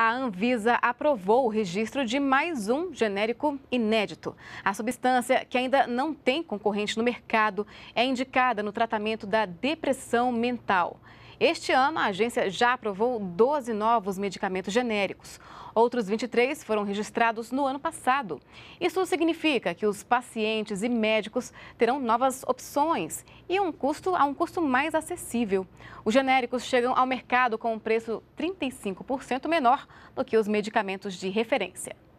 a Anvisa aprovou o registro de mais um genérico inédito. A substância, que ainda não tem concorrente no mercado, é indicada no tratamento da depressão mental. Este ano, a agência já aprovou 12 novos medicamentos genéricos. Outros 23 foram registrados no ano passado. Isso significa que os pacientes e médicos terão novas opções e um custo a um custo mais acessível. Os genéricos chegam ao mercado com um preço 35% menor do que os medicamentos de referência.